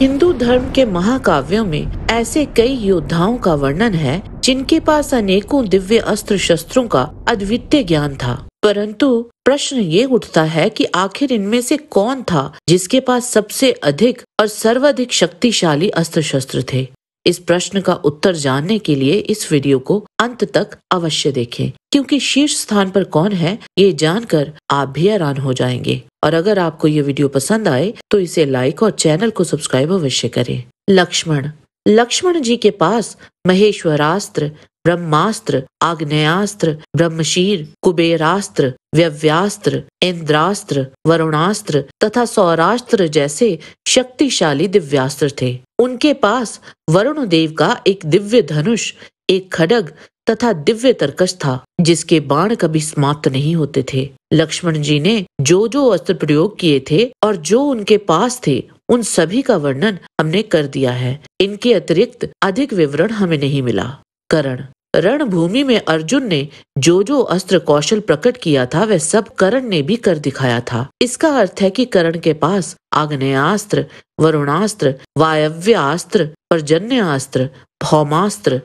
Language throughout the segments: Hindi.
हिंदू धर्म के महाकाव्यों में ऐसे कई योद्धाओं का वर्णन है जिनके पास अनेकों दिव्य अस्त्र शस्त्रों का अद्वितीय ज्ञान था परंतु प्रश्न ये उठता है कि आखिर इनमें से कौन था जिसके पास सबसे अधिक और सर्वाधिक शक्तिशाली अस्त्र शस्त्र थे इस प्रश्न का उत्तर जानने के लिए इस वीडियो को अंत तक अवश्य देखें क्योंकि शीर्ष स्थान पर कौन है ये जानकर आप भी हैरान हो जाएंगे और अगर आपको ये वीडियो पसंद आए तो इसे लाइक और चैनल को सब्सक्राइब अवश्य करें लक्ष्मण लक्ष्मण जी के पास महेश्वरास्त्र ब्रह्मास्त्र आग्नेयास्त्र ब्रह्मशीर कुबेरास्त्र व्यव्यास्त्र इंद्रास्त्र वरुणास्त्र तथा सौरास्त्र जैसे शक्तिशाली दिव्यास्त्र थे उनके पास वरुण देव का एक दिव्य धनुष एक खडग तथा दिव्य तरकश था जिसके बाण कभी समाप्त नहीं होते थे लक्ष्मण जी ने जो जो अस्त्र प्रयोग किए थे और जो उनके पास थे उन सभी का वर्णन हमने कर दिया है इनके अतिरिक्त अधिक विवरण हमें नहीं मिला करण रणभूमि में अर्जुन ने जो जो अस्त्र कौशल प्रकट किया था वह सब करण ने भी कर दिखाया था इसका अर्थ है कि करण के पास आग्नेस्त्र वरुणास्त्र वायव्यास्त्र पर्जन्यास्त्र भौमास्त्र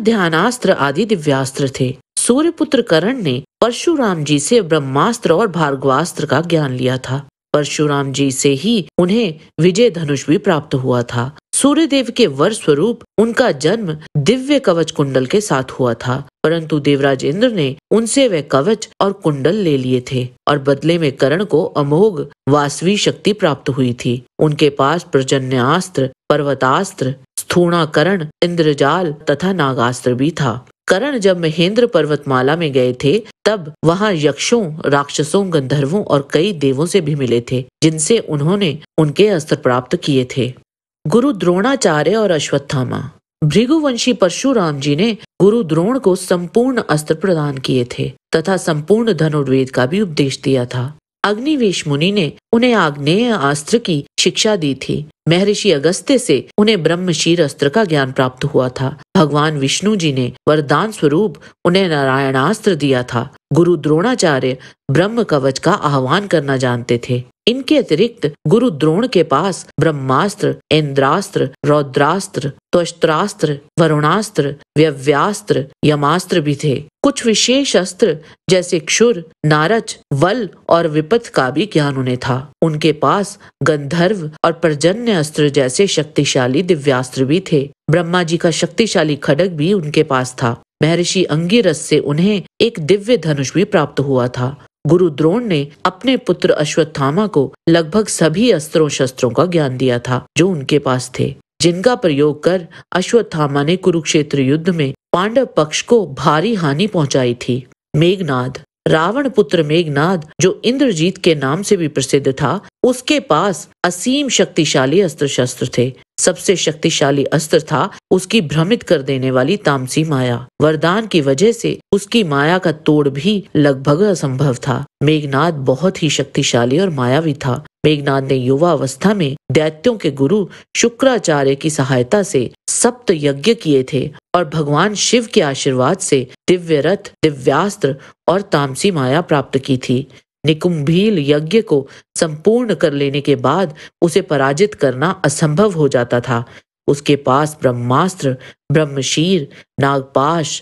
ध्यानास्त्र आदि दिव्यास्त्र थे सूर्यपुत्र करण ने परशुराम जी से ब्रह्मास्त्र और भार्गवास्त्र का ज्ञान लिया था परशुराम जी से ही उन्हें विजय धनुष भी प्राप्त हुआ था सूर्य देव के वर स्वरूप उनका जन्म दिव्य कवच कुंडल के साथ हुआ था परंतु देवराज इंद्र ने उनसे वह कवच और कुंडल ले लिए थे और बदले में करण को अमोघ वास्वी शक्ति प्राप्त हुई थी उनके पास प्रजन्यस्त्र पर्वतास्त्र स्थूणाकरण इंद्रजाल तथा नागास्त्र भी था करण जब महेंद्र पर्वतमाला में गए थे तब वहां यक्षों राक्षसों गंधर्वों और कई देवों से भी मिले थे जिनसे उन्होंने उनके अस्त्र प्राप्त किए थे गुरु द्रोणाचार्य और अश्वत्थामा भृगुवंशी परशुराम जी ने गुरु द्रोण को संपूर्ण अस्त्र प्रदान किए थे तथा संपूर्ण धनुर्वेद का भी उपदेश दिया था अग्निवेश मुनि ने उन्हें आग्नेय अस्त्र की शिक्षा दी थी महर्षि अगस्त्य से उन्हें ब्रह्मशीर अस्त्र का ज्ञान प्राप्त हुआ था भगवान विष्णु जी ने वरदान स्वरूप उन्हें नारायणास्त्र दिया था गुरु द्रोणाचार्य ब्रह्म कवच का आह्वान करना जानते थे इनके अतिरिक्त गुरु द्रोण के पास ब्रह्मास्त्र इंद्रास्त्र रौद्रास्त्र त्वस्त्रास्त्र वरुणास्त्र व्यव्यास्त्र यमास्त्र भी थे कुछ विशेष अस्त्र जैसे क्षुर नारच वल और विपथ का भी ज्ञान उन्हें था उनके पास गंधर्व और पर्जन्य अस्त्र जैसे शक्तिशाली दिव्यास्त्र भी थे ब्रह्मा जी का शक्तिशाली खड़ग भी उनके पास था महर्षि अंगिरस से उन्हें एक दिव्य धनुष भी प्राप्त हुआ था गुरु द्रोण ने अपने पुत्र अश्वत्थामा को लगभग सभी अस्त्रों शस्त्रों का ज्ञान दिया था जो उनके पास थे जिनका प्रयोग कर अश्वत्थामा ने कुरुक्षेत्र युद्ध में पांडव पक्ष को भारी हानि पहुंचाई थी मेघनाद रावण पुत्र मेघनाद जो इंद्रजीत के नाम से भी प्रसिद्ध था उसके पास असीम शक्तिशाली अस्त्र शस्त्र थे सबसे शक्तिशाली अस्त्र था उसकी भ्रमित कर देने वाली तामसी माया वरदान की वजह से उसकी माया का तोड़ भी लगभग असंभव था मेघनाथ बहुत ही शक्तिशाली और मायावी था मेघनाथ ने युवा अवस्था में दैत्यों के गुरु शुक्राचार्य की सहायता से सप्त यज्ञ किए थे और भगवान शिव के आशीर्वाद से दिव्य रथ दिव्यास्त्र और तामसी माया प्राप्त की थी निकुंभील यज्ञ को संपूर्ण कर लेने के बाद उसे पराजित करना असंभव हो जाता था उसके पास ब्रह्मास्त्र ब्रह्मशीर नागपाश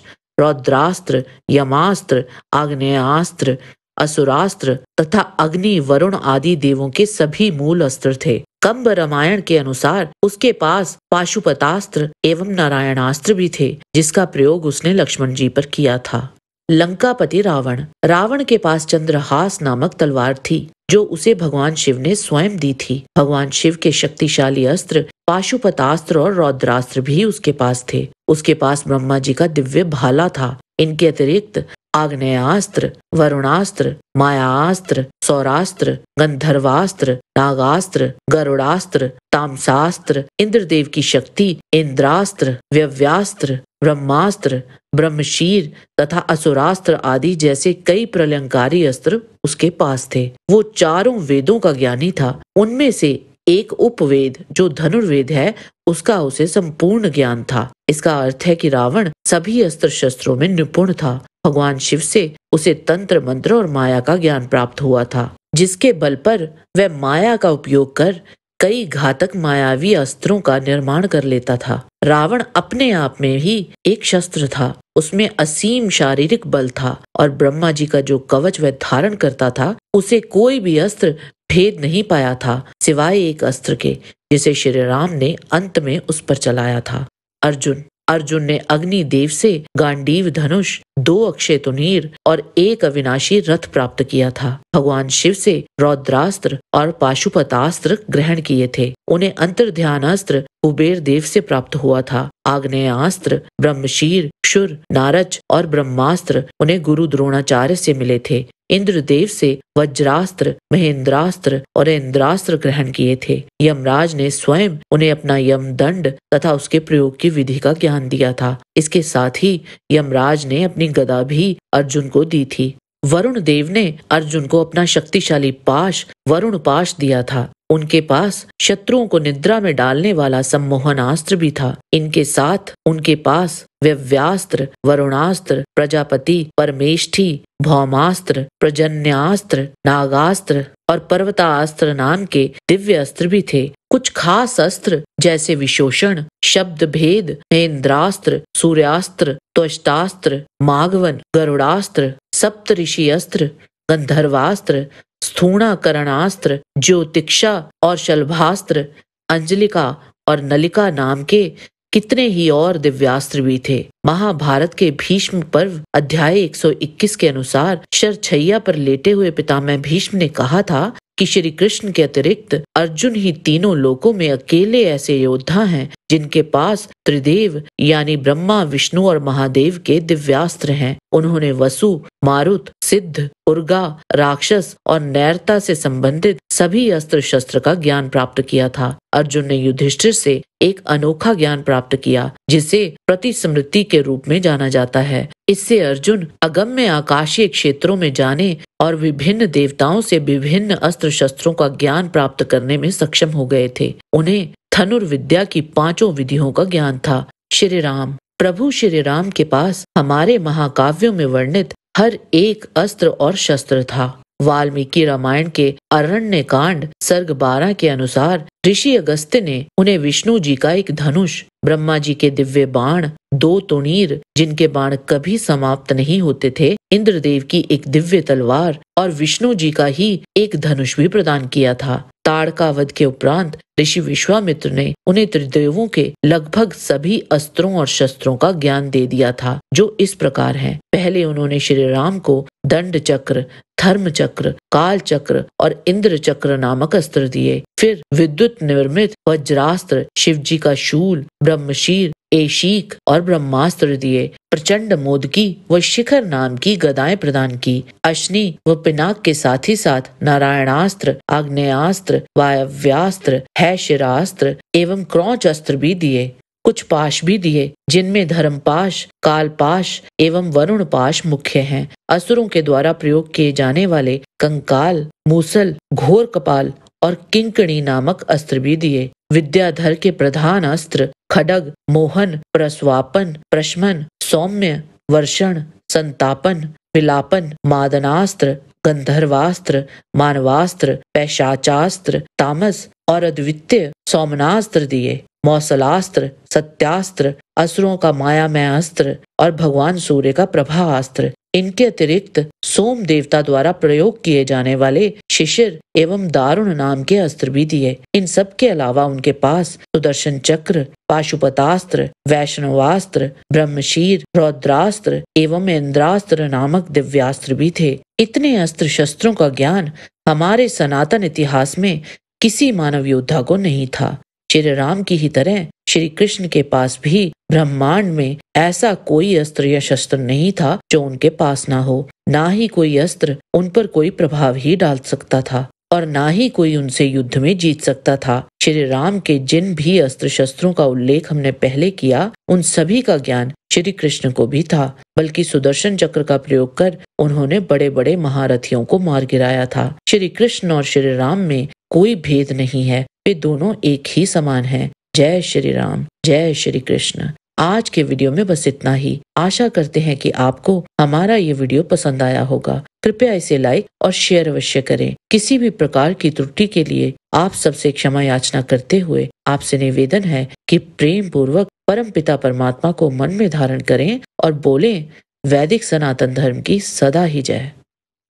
रौद्रास्त्र यमास्त्र आग्नेयास्त्र असुरास्त्र तथा अग्नि वरुण आदि देवों के सभी मूल अस्त्र थे कम्ब रामायण के अनुसार उसके पास पाशुपतास्त्र एवं नारायणास्त्र भी थे जिसका प्रयोग उसने लक्ष्मण जी पर किया था लंकापति रावण रावण के पास चंद्रहास नामक तलवार थी जो उसे भगवान शिव ने स्वयं दी थी भगवान शिव के शक्तिशाली अस्त्र पाशुपतास्त्र और रौद्रास्त्र भी उसके पास थे उसके पास ब्रह्मा जी का दिव्य भाला था इनके अतिरिक्त आग्नेयास्त्र वरुणास्त्र मायास्त्र सौरास्त्र गंधर्वास्त्र नागास्त्र गरुड़ास्त्र तामसास्त्र इंद्रदेव की शक्ति इंद्रास्त्र व्यव्यास्त्र ब्रह्मास्त्र ब्रह्मशीर तथा असुरास्त्र आदि जैसे कई प्रलंकारी अस्त्र उसके पास थे वो चारों वेदों का ज्ञानी था उनमें से एक उपवेद जो धनुर्वेद है उसका उसे संपूर्ण ज्ञान था इसका अर्थ है कि रावण सभी अस्त्र शस्त्रों में निपुण था भगवान शिव से उसे तंत्र मंत्र और माया का ज्ञान प्राप्त हुआ था जिसके बल पर वह माया का उपयोग कर कई घातक मायावी अस्त्रों का निर्माण कर लेता था रावण अपने आप में ही एक शस्त्र था उसमें असीम शारीरिक बल था और ब्रह्मा जी का जो कवच वह धारण करता था उसे कोई भी अस्त्र भेद नहीं पाया था सिवाय एक अस्त्र के जिसे श्री राम ने अंत में उस पर चलाया था अर्जुन अर्जुन ने अग्नि देव से गांडीव धनुष दो अक्षय तुनीर और एक अविनाशी रथ प्राप्त किया था भगवान शिव से रौद्रास्त्र और पाशुपतास्त्र ग्रहण किए थे उन्हें अंतर ध्यान अस्त्र कुबेर देव से प्राप्त हुआ था आग्नेयास्त्र ब्रह्मशीर शुर नारच और ब्रह्मास्त्र उन्हें गुरु द्रोणाचार्य से मिले थे इंद्रदेव से वज्रास्त्र महेंद्रास्त्र और इंद्रास्त्र ग्रहण किए थे यमराज ने स्वयं उन्हें अपना यम दंड तथा उसके प्रयोग की विधि का ज्ञान दिया था इसके साथ ही यमराज ने अपनी गदा भी अर्जुन को दी थी वरुण देव ने अर्जुन को अपना शक्तिशाली पाश वरुण पाश दिया था उनके पास शत्रुओं को निद्रा में डालने वाला सम्मोहनास्त्र भी था इनके साथ उनके पास व्यव्यास्त्र वरुणास्त्र प्रजापति परमेष्ठी भौमास्त्र प्रजन्यास्त्र नागास्त्र और पर्वतास्त्र नाम के दिव्य अस्त्र भी थे कुछ खास अस्त्र जैसे विशोषण शब्द भेद हेन्द्रास्त्र सूर्यास्त्र त्वष्टास्त्र माघवन गरुड़ास्त्र सप्तऋषि अस्त्र गंधर्वास्त्र स्थूणाकरणास्त्र ज्योतिक्षा और शलभास्त्र अंजलिका और नलिका नाम के कितने ही और दिव्यास्त्र भी थे महाभारत के भीष्म पर्व अध्याय 121 के अनुसार शरछैया पर लेटे हुए पितामह भीष्म ने कहा था कि श्री कृष्ण के अतिरिक्त अर्जुन ही तीनों लोकों में अकेले ऐसे योद्धा हैं जिनके पास त्रिदेव यानी ब्रह्मा विष्णु और महादेव के दिव्यास्त्र हैं उन्होंने वसु मारुत सिद्ध उर्गा राक्षस और नैरता से संबंधित सभी अस्त्र शस्त्र का ज्ञान प्राप्त किया था अर्जुन ने युधिष्ठिर से एक अनोखा ज्ञान प्राप्त किया जिसे प्रतिस्मृति के रूप में जाना जाता है इससे अर्जुन अगम्य आकाशीय क्षेत्रों में जाने और विभिन्न देवताओं से विभिन्न अस्त्र शस्त्रों का ज्ञान प्राप्त करने करने में सक्षम हो गए थे उन्हें धनुर्विद्या की पांचों विधियों का ज्ञान था श्री राम प्रभु श्री राम के पास हमारे महाकाव्यों में वर्णित हर एक अस्त्र और शस्त्र था वाल्मीकि रामायण के अरण्य कांड सर्ग बारह के अनुसार ऋषि अगस्त्य ने उन्हें विष्णु जी का एक धनुष ब्रह्मा जी के दिव्य बाण दो तुणीर जिनके बाण कभी समाप्त नहीं होते थे इंद्रदेव की एक दिव्य तलवार और विष्णु जी का ही एक धनुष भी प्रदान किया था ताड़का के उपरांत ऋषि विश्वामित्र ने उन्हें त्रिदेवों के लगभग सभी अस्त्रों और शस्त्रों का ज्ञान दे दिया था जो इस प्रकार हैं। पहले उन्होंने श्री राम को दंड चक्र धर्म चक्र काल चक्र और इंद्र चक्र नामक अस्त्र दिए फिर विद्युत निर्मित वज्रास्त्र शिव जी का शूल ब्रह्मशीर एशीक और ब्रह्मास्त्र दिए प्रचंड मोदकी व शिखर नाम की गदाएं प्रदान की अश्नि व पिनाक के साथ ही साथ नारायणास्त्र आग्नेस्त्र वायव्यास्त्र हैशिरास्त्र एवं क्रौच अस्त्र भी दिए कुछ पाश भी दिए जिनमें धर्मपाश कालपाश एवं वरुण पाश मुख्य हैं असुरों के द्वारा प्रयोग किए जाने वाले कंकाल मूसल घोर कपाल और किंकणी नामक अस्त्र भी दिए विद्याधर के प्रधान अस्त्र खडग मोहन प्रस्वापन प्रश्मन सौम्य वर्षण संतापन विलापन मादनास्त्र गंधर्वास्त्र मानवास्त्र पैशाचास्त्र तामस और अद्वितीय सौमनास्त्र दिए मौसलास्त्र सत्यास्त्र असुरों का मायामय अस्त्र और भगवान सूर्य का प्रभा अस्त्र इनके अतिरिक्त सोम देवता द्वारा प्रयोग किए जाने वाले शिशिर एवं दारुण नाम के अस्त्र भी दिए इन सब के अलावा उनके पास सुदर्शन चक्र पाशुपतास्त्र वैष्णवास्त्र ब्रह्मशीर रौद्रास्त्र एवं इंद्रास्त्र नामक दिव्यास्त्र भी थे इतने अस्त्र शस्त्रों का ज्ञान हमारे सनातन इतिहास में किसी मानव योद्धा को नहीं था श्री राम की ही तरह श्री कृष्ण के पास भी ब्रह्मांड में ऐसा कोई अस्त्र या शस्त्र नहीं था जो उनके पास ना हो ना ही कोई अस्त्र उन पर कोई प्रभाव ही डाल सकता था और ना ही कोई उनसे युद्ध में जीत सकता था श्री राम के जिन भी अस्त्र शस्त्रों का उल्लेख हमने पहले किया उन सभी का ज्ञान श्री कृष्ण को भी था बल्कि सुदर्शन चक्र का प्रयोग कर उन्होंने बड़े बड़े महारथियों को मार गिराया था श्री कृष्ण और श्री राम में कोई भेद नहीं है वे दोनों एक ही समान है जय श्री राम जय श्री कृष्ण आज के वीडियो में बस इतना ही आशा करते हैं कि आपको हमारा ये वीडियो पसंद आया होगा कृपया इसे लाइक और शेयर अवश्य करें किसी भी प्रकार की त्रुटि के लिए आप सबसे क्षमा याचना करते हुए आपसे निवेदन है कि प्रेम पूर्वक परम पिता परमात्मा को मन में धारण करें और बोलें वैदिक सनातन धर्म की सदा ही जय